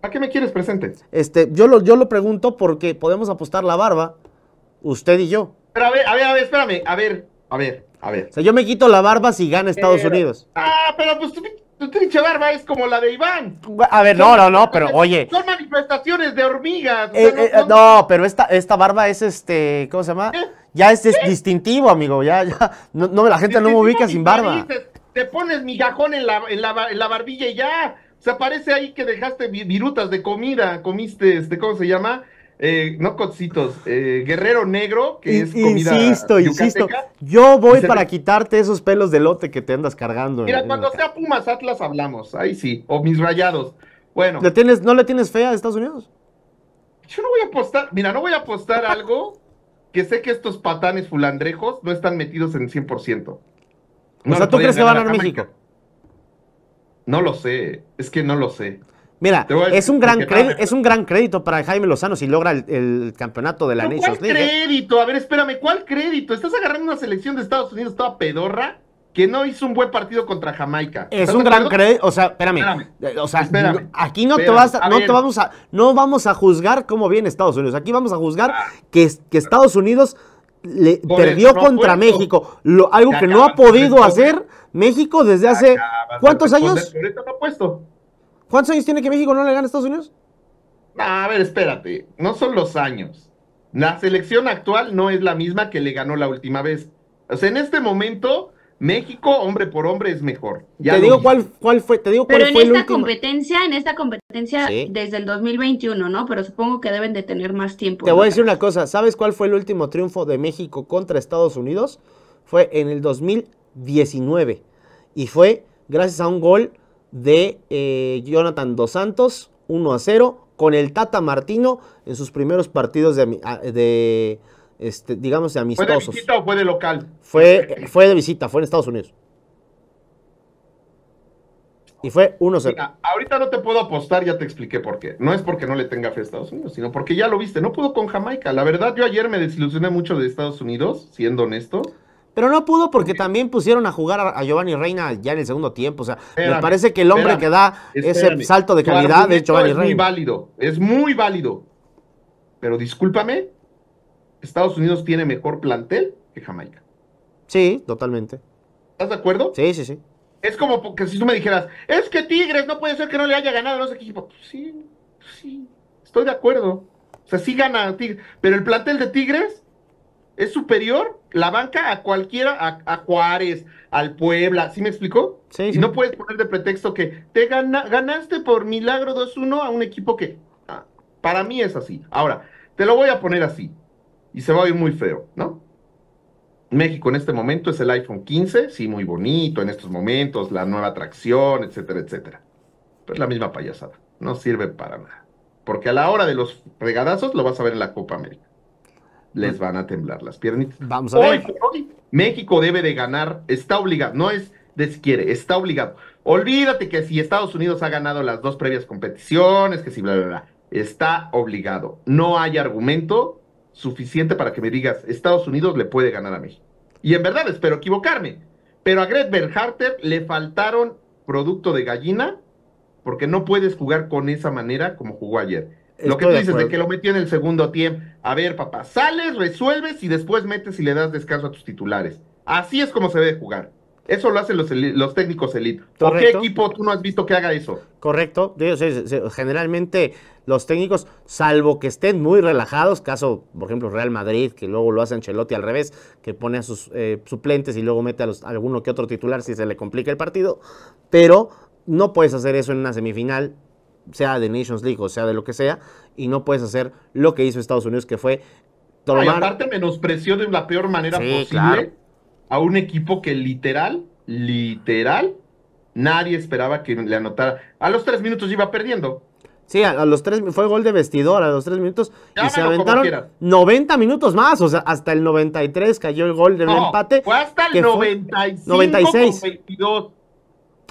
¿A qué me quieres presente? Este, yo lo, yo lo pregunto porque podemos apostar la barba, usted y yo. Pero a ver, a ver, a ver, espérame, a ver, a ver. A ver. O sea, yo me quito la barba si gana Estados Unidos. Ah, pero pues tu, tu barba es como la de Iván. A ver, no, no, no, pero oye. Son manifestaciones de hormigas. Eh, eh, no, pero esta, esta barba es este, ¿cómo se llama? Ya es, distintivo, amigo. Ya, ya. No, la gente no me ubica sin barba. te pones migajón en la, en la, en la barbilla y ya. O sea, parece ahí que dejaste virutas de comida, comiste, este, ¿cómo se llama? eh, no cocitos, eh, Guerrero Negro, que es comida Insisto, insisto, yo voy para quitarte esos pelos de lote que te andas cargando. Mira, cuando sea Pumas Atlas hablamos, ahí sí, o mis rayados. Bueno. tienes, ¿No le tienes fe a Estados Unidos? Yo no voy a apostar, mira, no voy a apostar algo que sé que estos patanes fulandrejos no están metidos en 100%. o sea, ¿tú crees que van a México? No lo sé, es que no lo sé. Mira, es un, gran crédito, es un gran crédito para Jaime Lozano si logra el, campeonato de la Nations ¿Cuál ¿eh? crédito? A ver, espérame, ¿cuál crédito? ¿Estás agarrando una selección de Estados Unidos toda pedorra? que no hizo un buen partido contra Jamaica. Es un gran crédito, o sea, espérame, eh, o sea, aquí no te vas, no te vamos a, no vamos a juzgar cómo viene Estados Unidos. Aquí vamos a juzgar ah. que, Estados Unidos perdió contra México, algo que no ha podido hacer México desde hace cuántos años. No puesto. ¿Cuántos años tiene que México no le gana a Estados Unidos? A ver, espérate, no son los años. La selección actual no es la misma que le ganó la última vez. O sea, en este momento, México, hombre por hombre, es mejor. Ya te digo cuál, cuál fue, te digo Pero en esta competencia, en esta competencia desde el 2021, ¿no? Pero supongo que deben de tener más tiempo. Te voy a decir una cosa, ¿sabes cuál fue el último triunfo de México contra Estados Unidos? Fue en el 2019 y fue gracias a un gol de eh, Jonathan Dos Santos, 1 a 0, con el Tata Martino en sus primeros partidos de, este, digamos, de amistosos. ¿Fue de visita o fue de local? Fue, fue de visita, fue en Estados Unidos. Y fue 1-0. Ahorita no te puedo apostar, ya te expliqué por qué. No es porque no le tenga fe a Estados Unidos, sino porque ya lo viste. No pudo con Jamaica. La verdad, yo ayer me desilusioné mucho de Estados Unidos, siendo honesto. Pero no pudo porque también pusieron a jugar a, Giovanni Reina ya en el segundo tiempo. O sea, me parece que el hombre que da ese salto de calidad de Giovanni Reina. Es muy válido, es muy válido. Pero discúlpame, Estados Unidos tiene mejor plantel que Jamaica. Sí, totalmente. ¿Estás de acuerdo? Sí, sí, sí. Es como que si tú me dijeras, es que Tigres no puede ser que no le haya ganado no sé qué sí, sí, estoy de acuerdo. O sea, sí gana Tigres. Pero el plantel de Tigres es superior la banca a cualquiera, a, Juárez, al Puebla, ¿sí me explicó? Sí, y no puedes poner de pretexto que te ganaste por milagro 2-1 a un equipo que ah, para mí es así. Ahora, te lo voy a poner así y se va a oír muy feo, ¿no? México en este momento es el iPhone 15, sí, muy bonito en estos momentos, la nueva atracción, etcétera, etcétera. Pero es la misma payasada, no sirve para nada. Porque a la hora de los regadazos lo vas a ver en la Copa América les pues van a temblar las piernitas. Vamos a ver. Hoy, México debe de ganar, está obligado, no es de quiere, está obligado. Olvídate que si Estados Unidos ha ganado las dos previas competiciones, que si bla, bla, bla, está obligado. No hay argumento suficiente para que me digas, Estados Unidos le puede ganar a México. Y en verdad espero equivocarme, pero a Greg Berharter le faltaron producto de gallina porque no puedes jugar con esa manera como jugó ayer. Lo que tú dices de, que lo metió en el segundo tiempo. A ver, papá, sales, resuelves y después metes y le das descanso a tus titulares. Así es como se debe jugar. Eso lo hacen los, técnicos elite. ¿Por qué equipo tú no has visto que haga eso? Correcto. Generalmente los técnicos, salvo que estén muy relajados, caso, por ejemplo, Real Madrid, que luego lo hace Ancelotti al revés, que pone a sus eh, suplentes y luego mete a, los, a alguno que otro titular si se le complica el partido, pero no puedes hacer eso en una semifinal sea de Nations League o sea de lo que sea, y no puedes hacer lo que hizo Estados Unidos, que fue tomar... Ay, aparte menospreció de la peor manera posible a un equipo que literal, literal, nadie esperaba que le anotara. A los tres minutos iba perdiendo. Sí, a, los tres, fue gol de vestidor a los tres minutos y se aventaron 90 minutos más, o sea, hasta el 93 cayó el gol de un empate. Fue hasta el 95 96. Con 22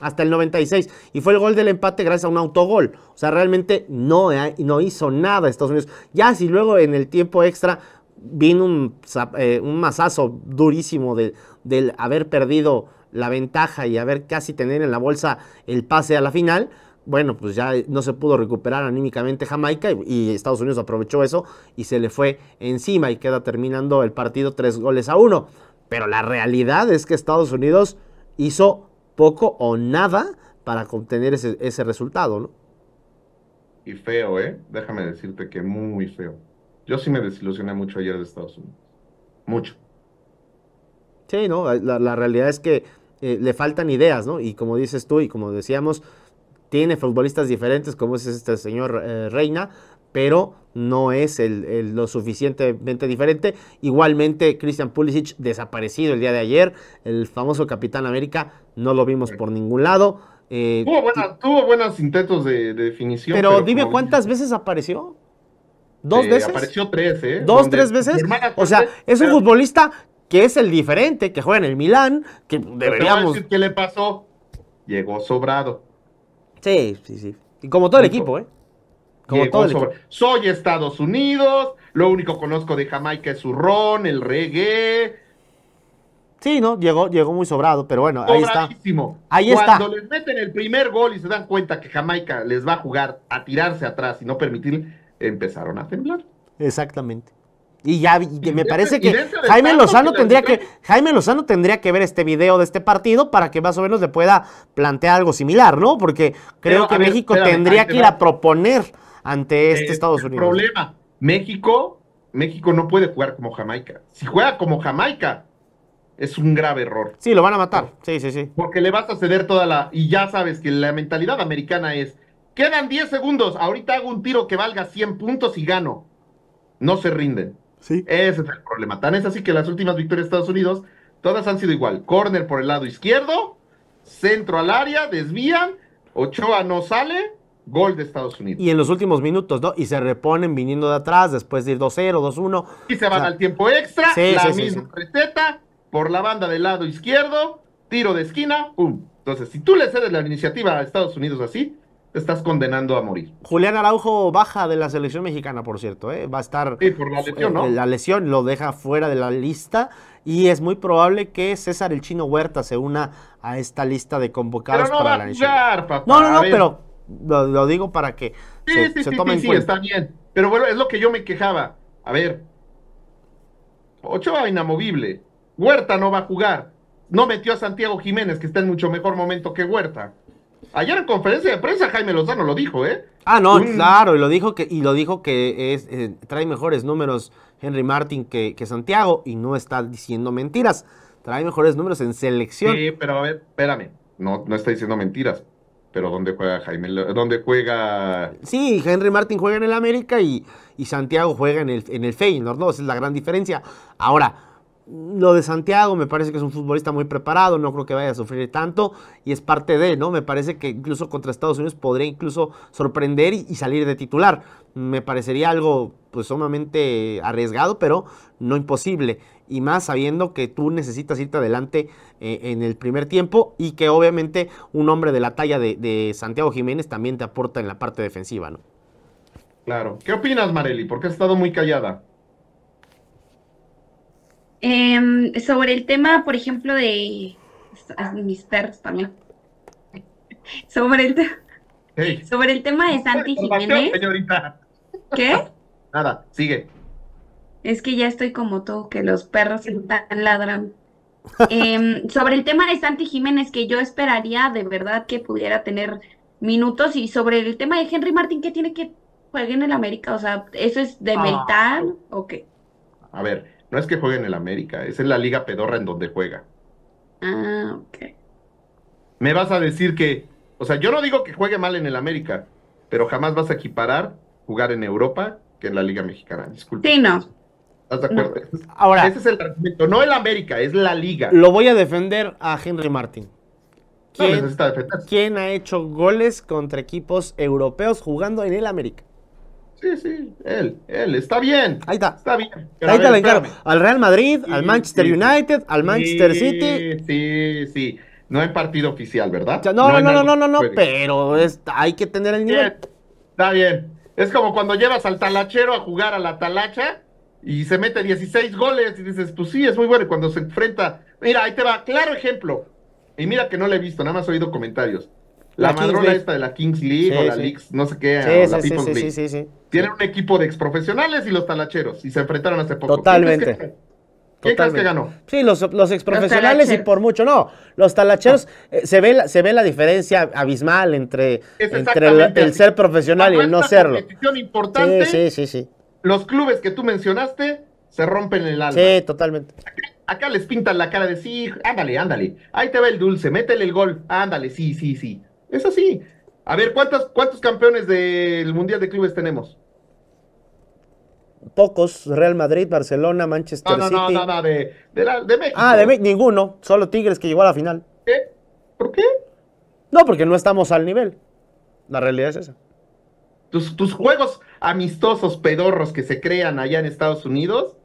hasta el 96. Y fue el gol del empate gracias a un autogol. O sea, realmente no, eh, no hizo nada Estados Unidos. Ya si luego en el tiempo extra vino un, eh, masazo durísimo de, del haber perdido la ventaja y haber casi tener en la bolsa el pase a la final, bueno, pues ya no se pudo recuperar anímicamente Jamaica y, y, Estados Unidos aprovechó eso y se le fue encima y queda terminando el partido tres goles a uno. Pero la realidad es que Estados Unidos hizo poco o nada para contener ese, resultado, ¿no? Y feo, ¿eh? Déjame decirte que muy feo. Yo sí me desilusioné mucho ayer de Estados Unidos. Mucho. Sí, ¿no? La, realidad es que eh, le faltan ideas, ¿no? Y como dices tú y como decíamos, tiene futbolistas diferentes, como es este señor eh, Reina, pero no es lo suficientemente diferente. Igualmente, Christian Pulisic desaparecido el día de ayer, el famoso Capitán América no lo vimos por ningún lado. Eh, tuvo, buenos intentos de, definición. Pero, dime cuántas veces apareció. ¿Dos eh, veces? Apareció tres, ¿eh? ¿Dos, tres veces? O sea, es un futbolista que es el diferente, que juega en el Milán, que deberíamos... ¿Qué le pasó? Llegó sobrado. Sí, sí, sí. Y como todo el equipo, ¿eh? Como todo el Soy Estados Unidos, lo único que conozco de Jamaica es su ron, el reggae, Sí, no, llegó, llegó muy sobrado, pero bueno, ahí está. Ahí está. Cuando les meten el primer gol y se dan cuenta que Jamaica les va a jugar a tirarse atrás y no permitir, empezaron a temblar. Exactamente. Y ya me parece que Jaime Lozano tendría que Jaime Lozano tendría que ver este video de este partido para que más o menos le pueda plantear algo similar, ¿no? Porque creo que México tendría que ir a proponer ante eh, este Estados Unidos. problema, México México no puede jugar como Jamaica. Si juega como Jamaica, es un grave error. Sí, lo van a matar. Sí, sí, sí. Porque le vas a ceder toda la. Y ya sabes que la mentalidad americana es: quedan 10 segundos, ahorita hago un tiro que valga 100 puntos y gano. No se rinden. Sí. Ese es el problema. Tan es así que las últimas victorias de Estados Unidos, todas han sido igual: corner por el lado izquierdo, centro al área, desvían, Ochoa no sale, gol de Estados Unidos. Y en los últimos minutos, ¿no? Y se reponen viniendo de atrás después de ir 2-0, 2-1. Y se van al tiempo extra, la misma receta, por la banda del lado izquierdo, tiro de esquina, ¡pum! Entonces, si tú le cedes la iniciativa a Estados Unidos así, estás condenando a morir. Julián Araujo baja de la selección mexicana, por cierto, ¿eh? va a estar... la lesión, ¿no? Eh, la lesión lo deja fuera de la lista y es muy probable que César el Chino Huerta se una a esta lista de convocados no para la No, no, pero lo, digo para que se, tome en está bien. Pero bueno, es lo que yo me quejaba. A ver, Ochoa inamovible, Huerta no va a jugar. No metió a Santiago Jiménez, que está en mucho mejor momento que Huerta. Ayer en conferencia de prensa Jaime Lozano lo dijo, ¿eh? Ah, no, claro, y lo dijo que, y lo dijo que es, eh, trae mejores números Henry Martin que, Santiago, y no está diciendo mentiras. Trae mejores números en selección. Sí, pero a ver, espérame. No, no está diciendo mentiras. Pero ¿dónde juega Jaime? ¿Dónde juega...? Sí, Henry Martin juega en el América y, Santiago juega en el, en el Feyenoord, ¿no? Esa es la gran diferencia. Ahora, lo de Santiago me parece que es un futbolista muy preparado, no creo que vaya a sufrir tanto y es parte de, ¿no? Me parece que incluso contra Estados Unidos podría incluso sorprender y, salir de titular. Me parecería algo pues sumamente arriesgado, pero no imposible. Y más sabiendo que tú necesitas irte adelante eh, en el primer tiempo y que obviamente un hombre de la talla de, de Santiago Jiménez también te aporta en la parte defensiva, ¿no? Claro. ¿Qué opinas, Mareli? Porque has estado muy callada. Em, sobre el tema, por ejemplo, de ah, mis perros también. Sobre el, sobre el tema de Santi Jiménez. ¿Qué? Nada, sigue. Es que ya estoy como todo que los perros están ladrando. Em, sobre el tema de Santi Jiménez, que yo esperaría de verdad que pudiera tener minutos. Y sobre el tema de Henry Martin que tiene que jugar en el América? O sea, ¿eso es de ah. mental o qué? A ver, no es que juegue en el América, es en la liga pedorra en donde juega. Ah, ok. Me vas a decir que, o sea, yo no digo que juegue mal en el América, pero jamás vas a equiparar jugar en Europa que en la liga mexicana. Disculpe. Sí, no. ¿Estás de acuerdo? Ahora. Ese es el argumento. No el América, es la liga. Lo voy a defender a Henry Martin. ¿Quién, ¿quién ha hecho goles contra equipos europeos jugando en el América? Sí, sí, él, él, está bien. Ahí está. Está bien. Ahí está encargo. Al Real Madrid, al Manchester United, al Manchester City. Sí, sí. No hay partido oficial, ¿verdad? no, no, no, no, no, no, pero es, hay que tener el nivel. Está bien. Es como cuando llevas al talachero a jugar a la talacha y se mete 16 goles y dices, pues sí, es muy bueno. Y cuando se enfrenta, mira, ahí te va, claro ejemplo. Y mira que no le he visto, nada más he oído comentarios. La, la madrona esta de la Kings League o la Leagues, no sé qué, o la People's League. Sí, sí, sí. Tienen un equipo de exprofesionales y los talacheros, y se enfrentaron hace poco. Totalmente. ¿Qué crees que ganó? Sí, los, los exprofesionales y por mucho no. Los talacheros, eh, se, ve la, se ve la diferencia abismal entre, entre el, ser profesional y el no serlo. Importante, sí, sí, sí, Los clubes que tú mencionaste se rompen el alma. Sí, totalmente. Acá, les pintan la cara de sí, ándale, ándale. Ahí te va el dulce, métele el gol, ándale, sí, sí, sí. Es así. A ver, ¿cuántos, campeones del Mundial de Clubes tenemos? Pocos, Real Madrid, Barcelona, Manchester no, City. No, no, no, de, México. Ah, de México, ninguno. Solo Tigres que llegó a la final. ¿Qué? ¿Por qué? No, porque no estamos al nivel. La realidad es esa. tus juegos amistosos pedorros que se crean allá en Estados Unidos,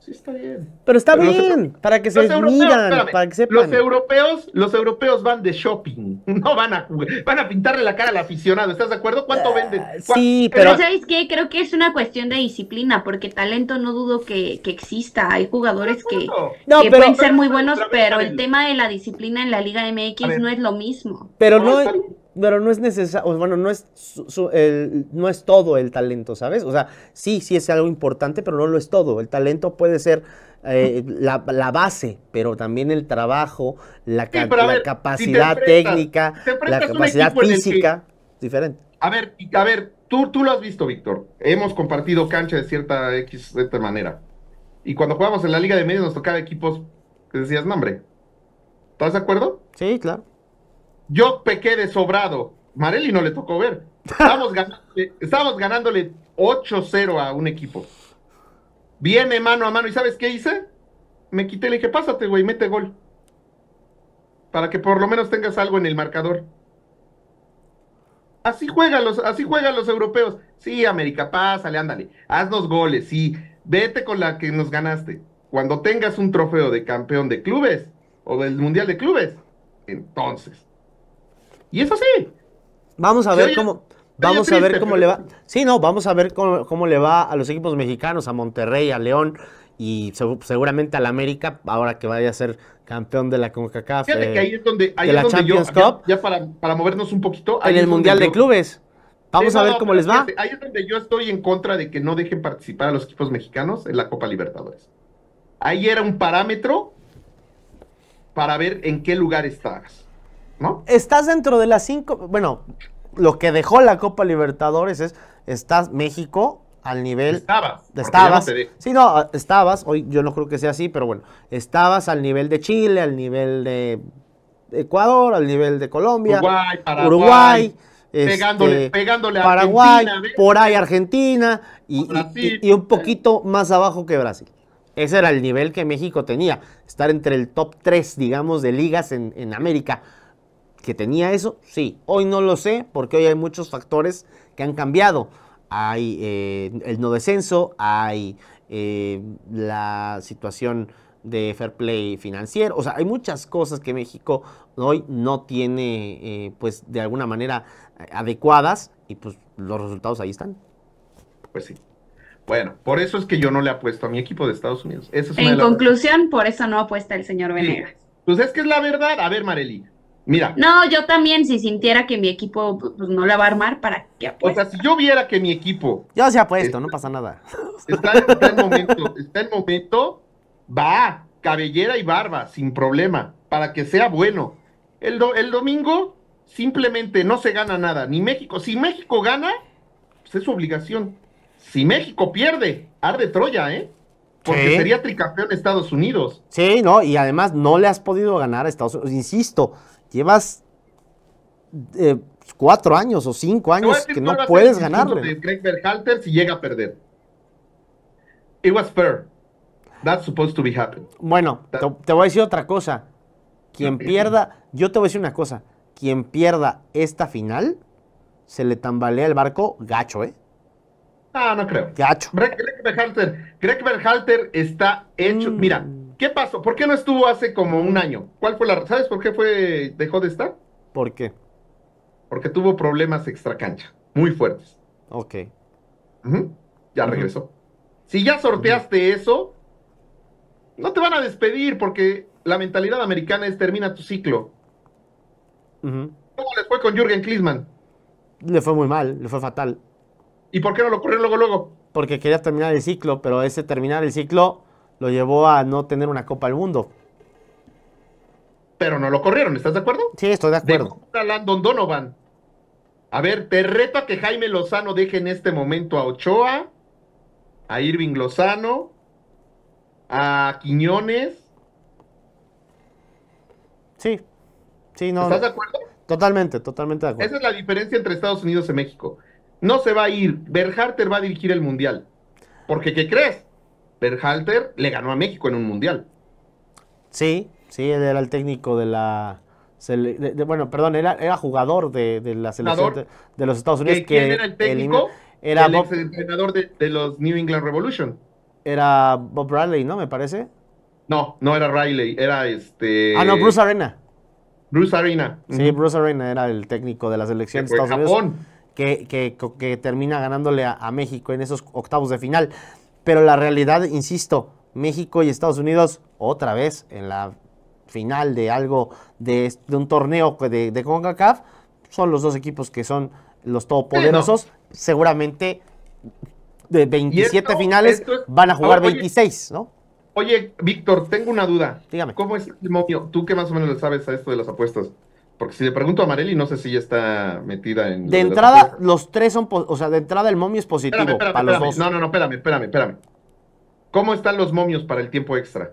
Sí, está bien. Pero está bien, para que se miran, para sepan. Los europeos, los europeos van de shopping, no van a van a pintarle la cara al aficionado, ¿estás de acuerdo? ¿Cuánto ah, venden? Sí, pero... pero... ¿sabes qué? Creo que es una cuestión de disciplina, porque talento no dudo que, exista, hay jugadores que, pueden ser muy buenos, pero el tema de la disciplina en la Liga MX no es lo mismo. Pero no, no pero no es necesario, bueno, no es, no es todo el talento, ¿sabes? O sea, sí, sí es algo importante, pero no lo es todo. El talento puede ser eh, la, base, pero también el trabajo, la, capacidad técnica, la capacidad física, diferente. A ver, a ver, tú, tú lo has visto, Víctor. Hemos compartido cancha de cierta X, de manera. Y cuando jugamos en la Liga de Medios nos tocaba equipos que decías, nombre. ¿Estás de acuerdo? Sí, claro. Yo pequé de sobrado. Marelli no le tocó ver. Estamos, ganándole, 8-0 a un equipo. Viene mano a mano. ¿Y sabes qué hice? Me quité le dije, pásate, güey, mete gol. Para que por lo menos tengas algo en el marcador. Así juegan los, así juegan los europeos. Sí, América, pásale, ándale. Haznos goles, sí. Vete con la que nos ganaste. Cuando tengas un trofeo de campeón de clubes o del Mundial de Clubes, entonces y eso sí Vamos a ver cómo. Vamos a ver cómo le va. Sí, no, vamos a ver cómo, le va a los equipos mexicanos, a Monterrey, a León y seguramente al América, ahora que vaya a ser campeón de la CONCACAF. Fíjate que eh, ahí es donde, ahí es ya, para, movernos un poquito. En el Mundial de Clubes. Vamos a ver cómo les va. ahí es donde yo estoy en contra de que no dejen participar a los equipos mexicanos en la Copa Libertadores. Ahí era un parámetro para ver en qué lugar estabas. Estás dentro de las cinco. Bueno, lo que dejó la Copa Libertadores es. Estás México al nivel. Estabas. Estabas. sí, no, estabas. Hoy yo no creo que sea así, pero bueno. Estabas al nivel de Chile, al nivel de Ecuador, al nivel de Colombia. Uruguay, Paraguay. pegándole, este, pegándole, a Paraguay, por ahí Argentina y, y, un poquito más abajo que Brasil. Ese era el nivel que México tenía, estar entre el top 3, digamos, de ligas en, en América que tenía eso, sí. Hoy no lo sé porque hoy hay muchos factores que han cambiado. Hay eh, el no descenso, hay eh, la situación de fair play financiero, o sea, hay muchas cosas que México hoy no tiene, eh, pues, de alguna manera adecuadas y pues los resultados ahí están. Pues sí. Bueno, por eso es que yo no le apuesto a mi equipo de Estados Unidos. en conclusión, por eso no apuesta el señor Venegas. Pues es que es la verdad. A ver, Marely, no, yo también si sintiera que mi equipo pues, pues, no la va a armar, ¿para que O sea, si yo viera que mi equipo... Yo se ha puesto, no pasa nada. Está, en el momento, está el momento, va, cabellera y barba, sin problema, para que sea bueno. El, domingo simplemente no se gana nada, ni México. Si México gana, pues, es su obligación. Si México pierde, arde Troya, ¿eh? Porque sería tricampeón Estados Unidos. Sí, no, y además no le has podido ganar a Estados Unidos. Insisto, llevas eh, cuatro años o cinco años que no puedes ganarle. Greg Berhalter si llega a perder. It was fair. That's supposed to be happening. Bueno, te, voy a decir otra cosa. Quien pierda, yo te voy a decir una cosa. Quien pierda esta final, se le tambalea el barco gacho, ¿eh? Ah, no creo. Gacho. Greg, Berhalter, está hecho. Mm. Mira, ¿Qué pasó? ¿Por qué no estuvo hace como un año? ¿Cuál fue la ¿Sabes por qué fue dejó de estar? ¿Por qué? Porque tuvo problemas extracancha, muy fuertes. Ok. Ya regresó. Si ya sorteaste eso, no te van a despedir porque la mentalidad americana es termina tu ciclo. ¿Cómo les fue con Jürgen Klinsmann? Le fue muy mal, le fue fatal. ¿Y por qué no lo ocurrió luego luego? Porque quería terminar el ciclo, pero ese terminar el ciclo lo llevó a no tener una Copa al Mundo. Pero no lo corrieron, ¿estás de acuerdo? Sí, estoy de acuerdo. De a A ver, te reto a que Jaime Lozano deje en este momento a Ochoa, a Irving Lozano, a Quiñones. Sí, sí, no. ¿Estás de acuerdo? Totalmente, totalmente de acuerdo. Esa es la diferencia entre Estados Unidos y México. No se va a ir, Berharter va a dirigir el Mundial. Porque, ¿qué crees? Halter le ganó a México en un mundial. Sí, sí, él era el técnico de la. bueno, perdón, era, jugador de, la selección de, los Estados Unidos. ¿Quién que era el técnico? era entrenador de, los New England Revolution. Era Bob Riley, ¿no? Me parece. No, no era Riley, era este. Ah, no, Bruce Arena. Bruce Arena. Sí, Bruce Arena era el técnico de la selección de Estados Unidos. Que, que, que, termina ganándole a, México en esos octavos de final. Pero la realidad, insisto, México y Estados Unidos otra vez en la final de algo, de, un torneo de, CONCACAF, son los dos equipos que son los todopoderosos. Seguramente de 27 finales van a jugar 26, ¿no? Oye, Víctor, tengo una duda. Dígame. ¿Cómo es el Tú que más o menos le sabes a esto de las apuestas. Porque si le pregunto a Marelli, no sé si ya está metida en. De entrada, los tres son. O sea, de entrada, el momio es positivo para los dos. No, no, no, espérame, espérame, espérame. ¿Cómo están los momios para el tiempo extra?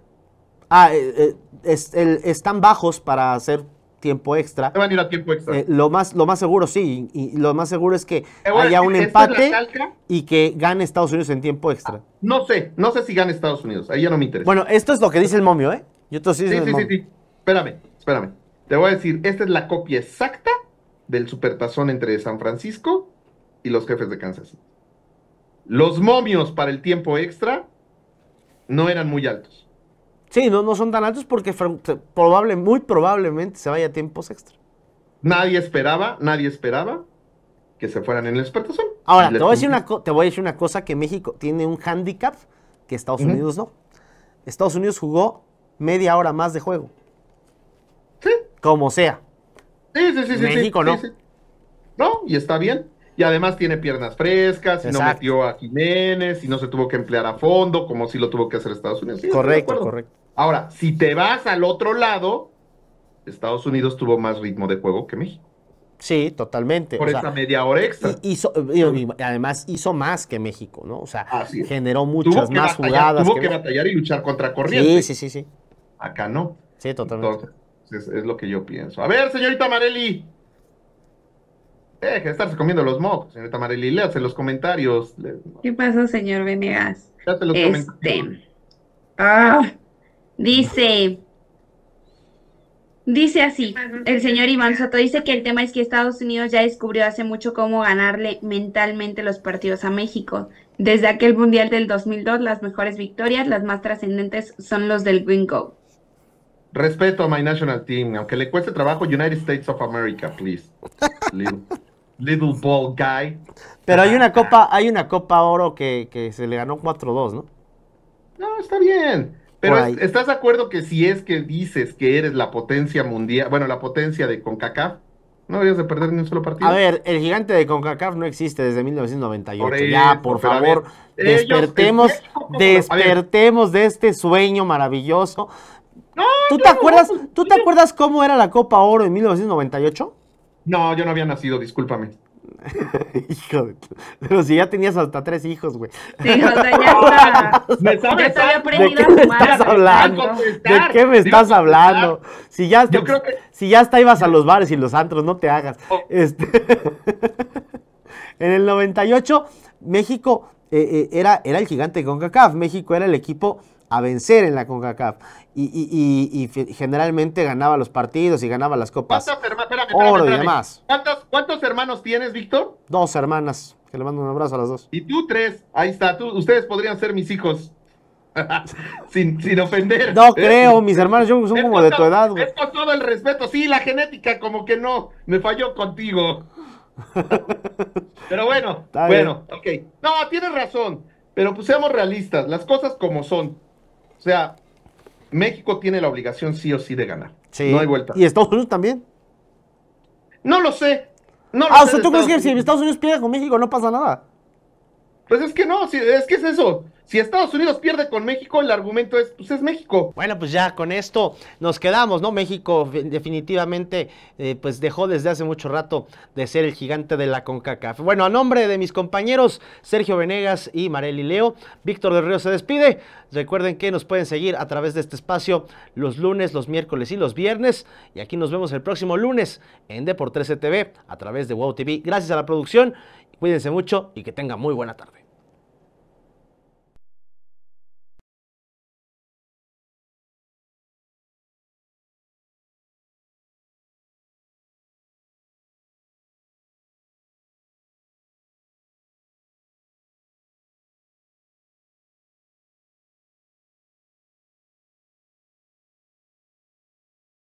Ah, eh, eh, están bajos para hacer tiempo extra. Se van a ir a tiempo extra. Eh, lo, más, lo más seguro, sí. Y, lo más seguro es que haya un empate y que gane Estados Unidos en tiempo extra. Ah, no sé, no sé si gane Estados Unidos. Ahí ya no me interesa. Bueno, esto es lo que dice el momio, ¿eh? Yo te sí, sí, sí, sí. Espérame, espérame. Te voy a decir, esta es la copia exacta del supertazón entre San Francisco y los jefes de Kansas City. Los momios para el tiempo extra no eran muy altos. Sí, no, no son tan altos porque probable, muy probablemente se vaya a tiempos extra. Nadie esperaba, nadie esperaba que se fueran en el supertazón. Ahora, te voy, a decir una cosa que México tiene un handicap que Estados Unidos no. Estados Unidos jugó media hora más de juego como sea. Sí, sí, sí. México no. No, y está bien. Y además tiene piernas frescas, y no metió a Jiménez, y no se tuvo que emplear a fondo, como si lo tuvo que hacer Estados Unidos. correcto, correcto. Ahora, si te vas al otro lado, Estados Unidos tuvo más ritmo de juego que México. Sí, totalmente. Por esa media hora extra. y además hizo más que México, ¿no? O sea, generó muchas más jugadas. Tuvo que, batallar y luchar contra corriente. Sí, sí, sí, Acá no. Sí, totalmente. Pues, es, lo que yo pienso. A ver, señorita Marelli. Deje de estarse comiendo los mocos, señorita Marelli. Léase los comentarios. ¿Qué pasó, señor Venegas? Léase los este, ah, dice. Dice así, el señor Iván Soto dice que el tema es que Estados Unidos ya descubrió hace mucho cómo ganarle mentalmente los partidos a México. Desde aquel Mundial del 2002, las mejores victorias, las más trascendentes son los del Green Respeto a my national team, aunque le cueste trabajo United States of America, please. Little, ball guy. Pero hay una copa, hay una copa oro que, se le ganó 4-2, ¿no? No, está bien. Pero ¿estás de acuerdo que si es que dices que eres la potencia mundial, bueno, la potencia de CONCACAF, no deberías de perder ni un solo partido. A ver, el gigante de CONCACAF no existe desde 1998. ya, por favor, despertemos, despertemos de este sueño maravilloso ¿Tú, te acuerdas, pues, ¿Tú te acuerdas cómo era la Copa Oro en 1998? No, yo no había nacido, discúlpame. Hijo de... Pero si ya tenías hasta tres hijos, güey. Sí, ¿De qué me estás hablando? ¿De qué me estás hablando? Si ya, si ya hasta ibas a los bares y los antros, no te hagas. Oh. Este, en el 98, México eh, eh, era, era el gigante con CACAF. México era el equipo a vencer en la CONCACAF. Y, y, generalmente ganaba los partidos y ganaba las copas. ¿Cuántos, hermanos tienes, Víctor? Dos hermanas. Que le mando un abrazo a las dos. Y tú tres. Ahí está. ustedes podrían ser mis hijos. sin, ofender. No creo, mis hermanos yo son como de tu edad. Es con todo el respeto. Sí, la genética como que no. Me falló contigo. Pero bueno, bueno, ok. No, tienes razón. Pero pues seamos realistas, las cosas como son o sea, México tiene la obligación sí o sí de ganar. Sí. No hay vuelta. ¿Y Estados Unidos también? No lo sé. Ah, o sea, ¿tú crees que si Estados Unidos pierde con México no pasa nada? Pues es que no, es que es eso. Si Estados Unidos pierde con México, el argumento es, pues es México. Bueno, pues ya con esto nos quedamos, ¿no? México definitivamente eh, pues dejó desde hace mucho rato de ser el gigante de la CONCACAF. Bueno, a nombre de mis compañeros Sergio Venegas y Mareli Leo, Víctor del Río se despide. Recuerden que nos pueden seguir a través de este espacio los lunes, los miércoles y los viernes. Y aquí nos vemos el próximo lunes en Deportes e TV a través de WOW TV. Gracias a la producción, cuídense mucho y que tengan muy buena tarde.